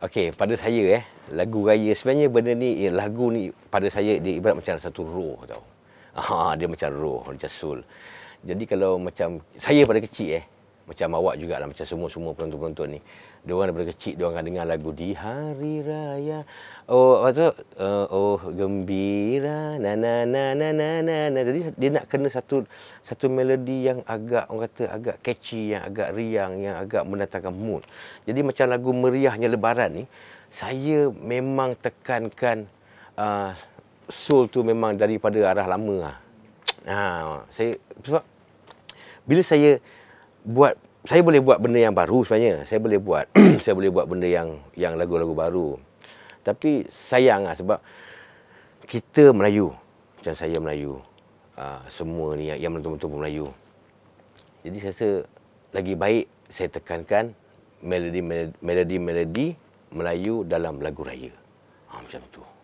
Okey, pada saya eh, lagu raya sebenarnya benda ni eh, lagu ni pada saya dia ibarat macam satu roh tau. Ha, dia macam roh, macam soul. Jadi kalau macam saya pada kecil eh, macam awak juga lah macam semua semua penonton-penonton ni. Diorang daripada kecil diorang akan dengar lagu di hari raya. Oh apa tu? Uh, oh gembira na na na na na na. Jadi dia nak kena satu satu melodi yang agak orang kata agak catchy yang agak riang yang agak mendatangkan mood. Jadi macam lagu meriahnya lebaran ni saya memang tekankan uh, soul tu memang daripada arah lama. Ha, saya sebab bila saya buat saya boleh buat benda yang baru sebenarnya. Saya boleh buat saya boleh buat benda yang yang lagu-lagu baru. Tapi sayang lah sebab kita Melayu. Macam saya Melayu. Aa, ah, semua ni yang betul-betul pun Melayu. Jadi saya rasa lagi baik saya tekankan melodi-melodi Melayu dalam lagu raya. Ha, macam tu.